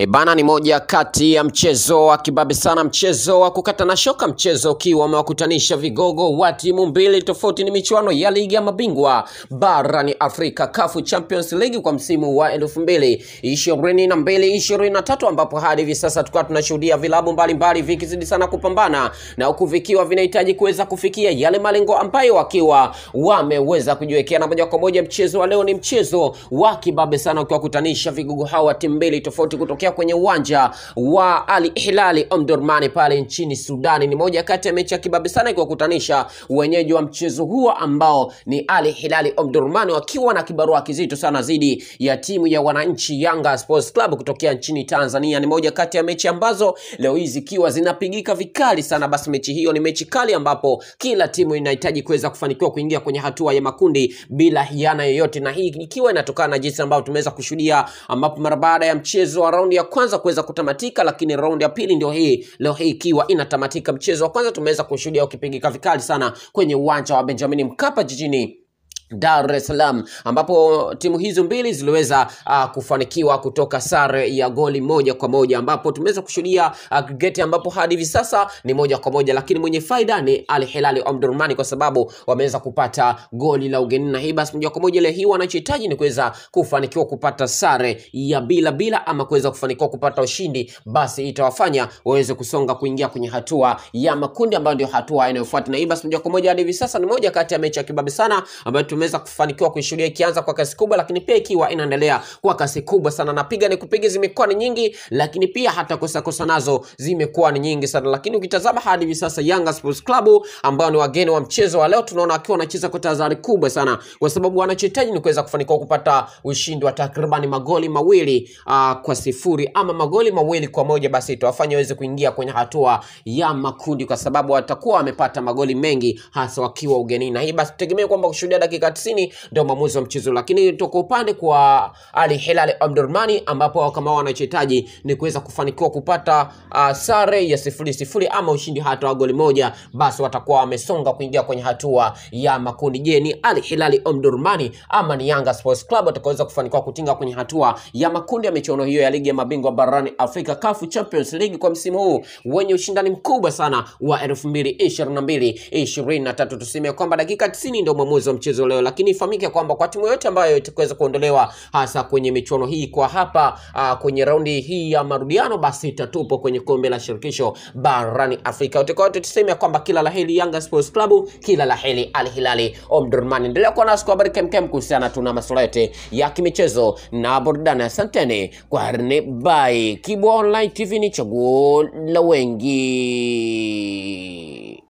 E bana, ni moja kati ya mchezo wa kibabe sana, mchezo wa kukata na shoka, mchezo ukiwa umewakutanisha vigogo wa timu mbili tofauti. Ni michuano ya ligi ya mabingwa barani Afrika, CAF Champions League kwa msimu wa elfu mbili ishirini na mbili na tatu ambapo hadi hivi sasa tukawa tunashuhudia vilabu mbalimbali vikizidi sana kupambana na huku vikiwa vinahitaji kuweza kufikia yale malengo ambayo wakiwa wameweza kujiwekea, na moja kwa moja mchezo wa leo ni mchezo wa kibabe sana ukiwakutanisha vigogo hawa wa timu mbili tofauti kutokea kuelekea kwenye uwanja wa Al Hilali Omdurman pale nchini Sudani. Ni moja kati ya mechi ya kibabe sana ikiwakutanisha wenyeji wa mchezo huo ambao ni Al Hilali Omdurman wakiwa na kibarua kizito sana dhidi ya timu ya wananchi Yanga Sports Club kutokea nchini Tanzania. Ni moja kati ya mechi ambazo leo hii zikiwa zinapigika vikali sana, basi mechi hiyo ni mechi kali ambapo kila timu inahitaji kuweza kufanikiwa kuingia kwenye hatua ya makundi bila hiana yoyote, na hii ikiwa inatokana na jinsi ambavyo tumeweza kushuhudia, ambapo mara baada ya mchezo wa raundi ya kwanza kuweza kutamatika, lakini raundi ya pili ndio hii leo hii ikiwa inatamatika. Mchezo wa kwanza tumeweza kushuhudia ukipigika vikali sana kwenye uwanja wa Benjamin Mkapa jijini Dar es Salaam ambapo timu hizo mbili ziliweza uh, kufanikiwa kutoka sare ya goli moja kwa moja ambapo tumeweza kushuhudia aggregate uh, ambapo hadi hivi sasa ni moja kwa moja, lakini mwenye faida ni Al Hilal Omdurman kwa sababu wameweza kupata goli la ugenini, na hii basi moja kwa moja ile hii wanachohitaji ni kuweza kufanikiwa kupata sare ya bila bila ama kuweza kufanikiwa kupata ushindi, basi itawafanya waweze kusonga kuingia kwenye hatua ya makundi ambayo ndio hatua inayofuata, na hii basi moja kwa moja hadi hivi sasa ni moja kati ya mechi ya kibabe sana ambayo kimeweza kufanikiwa kuishuhudia ikianza kwa kasi kubwa, lakini pia ikiwa inaendelea kwa kasi kubwa sana, na piga ni kupiga zimekuwa ni nyingi, lakini pia hata kosa kosa nazo zimekuwa ni nyingi sana. Lakini ukitazama hadi hivi sasa Yanga Sports Club ambao ni wageni wa mchezo wa leo, tunaona wakiwa wanacheza kwa tahadhari kubwa sana, kwa sababu wanachohitaji ni kuweza kufanikiwa kupata ushindi wa takriban magoli mawili uh, kwa sifuri ama magoli mawili kwa moja, basi itawafanya waweze kuingia kwenye hatua ya makundi, kwa sababu watakuwa wamepata magoli mengi hasa wakiwa ugenini, na hii basi tutegemee kwamba kushuhudia dakika dakika 90 ndio mwamuzi wa mchezo, lakini toka upande kwa Al Hilal Omdurman ambapo kama wanachohitaji ni kuweza kufanikiwa kupata uh, sare ya sifuri sifuri ama ushindi hata wa goli moja, basi watakuwa wamesonga kuingia kwenye hatua ya makundi. Je, ni Al Hilal Omdurman ama ni Yanga Sports Club watakaweza kufanikiwa kutinga kwenye hatua ya makundi ya michuano hiyo ya ligi ya mabingwa barani Afrika CAF Champions League kwa msimu huu wenye ushindani mkubwa sana wa 2022 23. Tuseme kwamba dakika 90 ndio mwamuzi wa mchezo leo hayo, lakini ifahamike kwamba kwa timu yoyote ambayo itaweza kuondolewa hasa kwenye michuano hii kwa hapa a, ah, kwenye raundi hii ya marudiano, basi tatupo kwenye kombe la shirikisho barani Afrika. Utakaote tuseme kwamba kila laheli Yanga Sports Club, kila laheli Al Hilali Omdurman. Endelea kuwa nasi kwa habari kemkem kuhusiana tuna masuala yote ya kimichezo na burudani. Asanteni kwa rne bai. Kibwa Online TV ni chaguo la wengi.